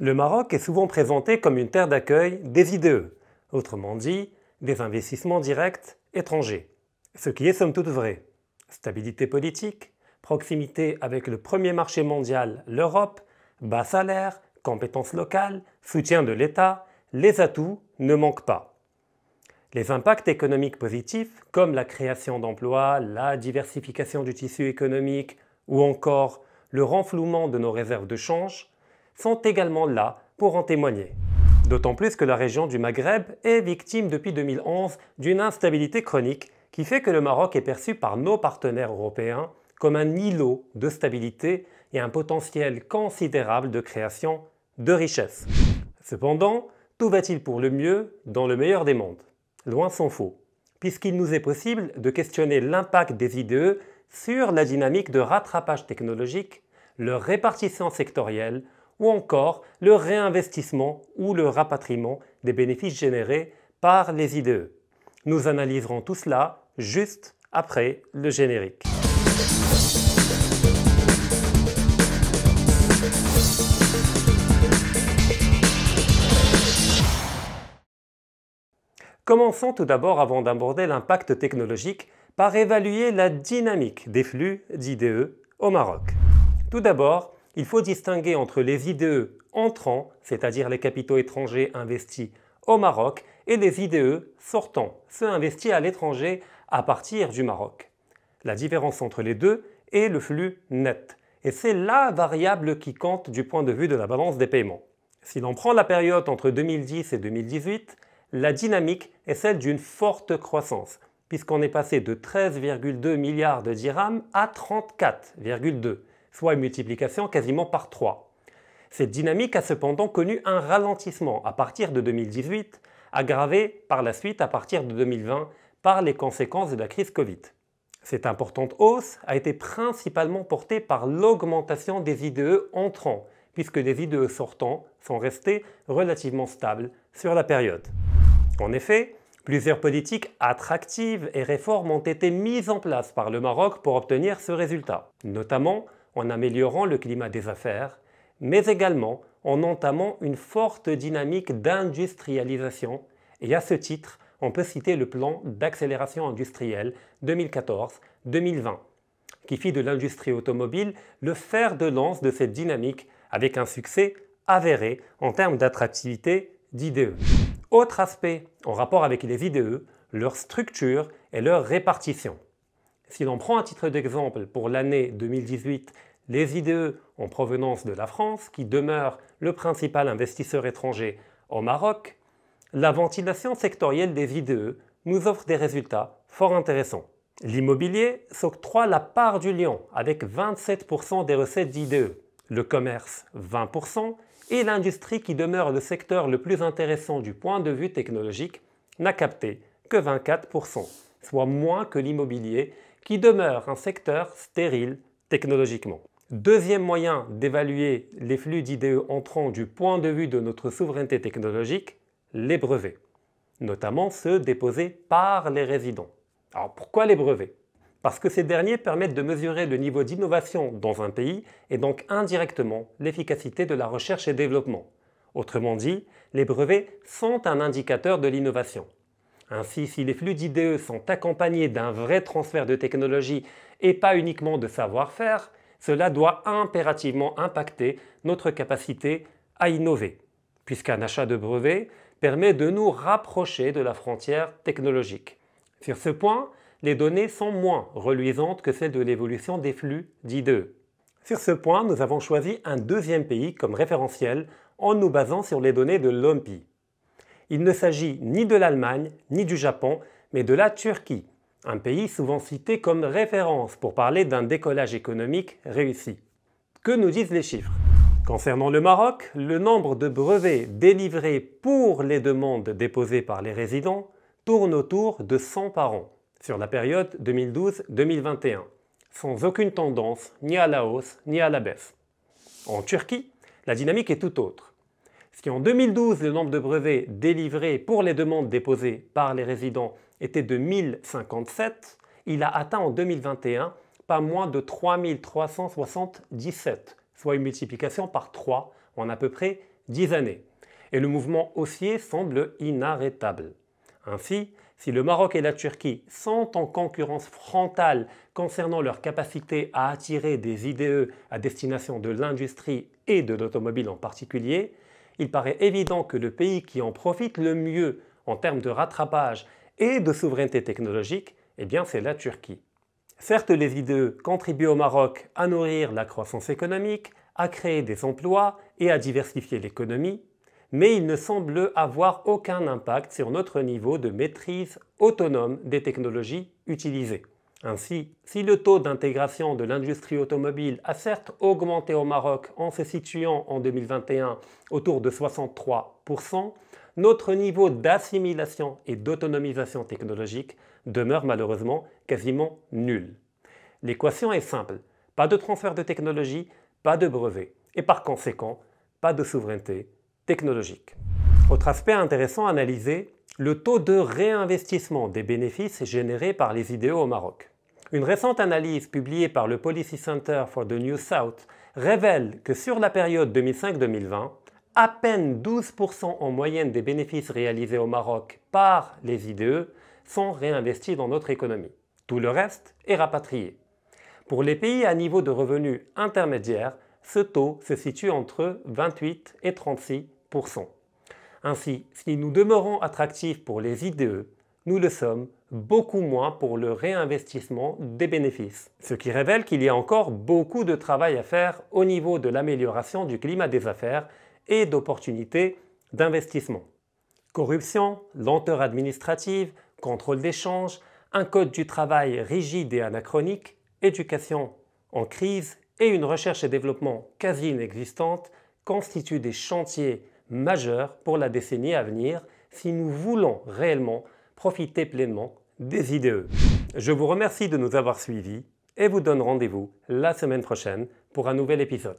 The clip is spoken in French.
Le Maroc est souvent présenté comme une terre d'accueil des IDE, autrement dit des investissements directs étrangers. Ce qui est somme toute vrai. Stabilité politique, proximité avec le premier marché mondial, l'Europe, bas salaire, compétences locales, soutien de l'État, les atouts ne manquent pas. Les impacts économiques positifs, comme la création d'emplois, la diversification du tissu économique ou encore le renflouement de nos réserves de change, sont également là pour en témoigner. D'autant plus que la région du Maghreb est victime depuis 2011 d'une instabilité chronique qui fait que le Maroc est perçu par nos partenaires européens comme un îlot de stabilité et un potentiel considérable de création de richesses. Cependant, tout va-t-il pour le mieux dans le meilleur des mondes Loin s'en faux, puisqu'il nous est possible de questionner l'impact des IDE sur la dynamique de rattrapage technologique, leur répartition sectorielle, ou encore le réinvestissement ou le rapatriement des bénéfices générés par les IDE. Nous analyserons tout cela juste après le générique. Commençons tout d'abord, avant d'aborder l'impact technologique, par évaluer la dynamique des flux d'IDE au Maroc. Tout d'abord, il faut distinguer entre les IDE entrants, c'est-à-dire les capitaux étrangers investis au Maroc, et les IDE sortants, ceux investis à l'étranger à partir du Maroc. La différence entre les deux est le flux net. Et c'est la variable qui compte du point de vue de la balance des paiements. Si l'on prend la période entre 2010 et 2018, la dynamique est celle d'une forte croissance, puisqu'on est passé de 13,2 milliards de dirhams à 34,2 soit une multiplication quasiment par 3. Cette dynamique a cependant connu un ralentissement à partir de 2018, aggravé par la suite à partir de 2020 par les conséquences de la crise Covid. Cette importante hausse a été principalement portée par l'augmentation des IDE entrants, puisque les IDE sortants sont restés relativement stables sur la période. En effet, plusieurs politiques attractives et réformes ont été mises en place par le Maroc pour obtenir ce résultat, notamment en améliorant le climat des affaires, mais également en entamant une forte dynamique d'industrialisation et à ce titre, on peut citer le plan d'accélération industrielle 2014-2020, qui fit de l'industrie automobile le fer de lance de cette dynamique avec un succès avéré en termes d'attractivité d'IDE. Autre aspect en rapport avec les IDE, leur structure et leur répartition. Si l'on prend à titre d'exemple pour l'année 2018 les IDE en provenance de la France, qui demeure le principal investisseur étranger au Maroc, la ventilation sectorielle des IDE nous offre des résultats fort intéressants. L'immobilier s'octroie la part du lion avec 27% des recettes d'IDE, le commerce 20% et l'industrie qui demeure le secteur le plus intéressant du point de vue technologique n'a capté que 24%, soit moins que l'immobilier qui demeure un secteur stérile technologiquement. Deuxième moyen d'évaluer les flux d'idées entrant du point de vue de notre souveraineté technologique, les brevets, notamment ceux déposés par les résidents. Alors pourquoi les brevets Parce que ces derniers permettent de mesurer le niveau d'innovation dans un pays et donc indirectement l'efficacité de la recherche et développement. Autrement dit, les brevets sont un indicateur de l'innovation. Ainsi, si les flux d'IDE sont accompagnés d'un vrai transfert de technologie et pas uniquement de savoir-faire, cela doit impérativement impacter notre capacité à innover, puisqu'un achat de brevet permet de nous rapprocher de la frontière technologique. Sur ce point, les données sont moins reluisantes que celles de l'évolution des flux d'IDE. Sur ce point, nous avons choisi un deuxième pays comme référentiel en nous basant sur les données de l'OMPI il ne s'agit ni de l'Allemagne ni du Japon, mais de la Turquie, un pays souvent cité comme référence pour parler d'un décollage économique réussi. Que nous disent les chiffres Concernant le Maroc, le nombre de brevets délivrés pour les demandes déposées par les résidents tourne autour de 100 par an sur la période 2012-2021, sans aucune tendance ni à la hausse ni à la baisse. En Turquie, la dynamique est tout autre. Si en 2012, le nombre de brevets délivrés pour les demandes déposées par les résidents était de 1057, il a atteint en 2021 pas moins de 3377, soit une multiplication par 3 en à peu près 10 années. Et le mouvement haussier semble inarrêtable. Ainsi, si le Maroc et la Turquie sont en concurrence frontale concernant leur capacité à attirer des IDE à destination de l'industrie et de l'automobile en particulier, il paraît évident que le pays qui en profite le mieux en termes de rattrapage et de souveraineté technologique, eh bien c'est la Turquie. Certes, les IDE contribuent au Maroc à nourrir la croissance économique, à créer des emplois et à diversifier l'économie, mais ils ne semblent avoir aucun impact sur notre niveau de maîtrise autonome des technologies utilisées. Ainsi, si le taux d'intégration de l'industrie automobile a certes augmenté au Maroc en se situant en 2021 autour de 63%, notre niveau d'assimilation et d'autonomisation technologique demeure malheureusement quasiment nul. L'équation est simple, pas de transfert de technologie, pas de brevet, et par conséquent, pas de souveraineté technologique. Autre aspect intéressant à analyser, le taux de réinvestissement des bénéfices générés par les IDE au Maroc. Une récente analyse publiée par le Policy Center for the New South révèle que sur la période 2005-2020, à peine 12% en moyenne des bénéfices réalisés au Maroc par les IDE sont réinvestis dans notre économie. Tout le reste est rapatrié. Pour les pays à niveau de revenus intermédiaires, ce taux se situe entre 28 et 36%. Ainsi, si nous demeurons attractifs pour les IDE, nous le sommes beaucoup moins pour le réinvestissement des bénéfices. Ce qui révèle qu'il y a encore beaucoup de travail à faire au niveau de l'amélioration du climat des affaires et d'opportunités d'investissement. Corruption, lenteur administrative, contrôle d'échange, un code du travail rigide et anachronique, éducation en crise et une recherche et développement quasi inexistante constituent des chantiers majeur pour la décennie à venir si nous voulons réellement profiter pleinement des IDE. Je vous remercie de nous avoir suivis et vous donne rendez-vous la semaine prochaine pour un nouvel épisode.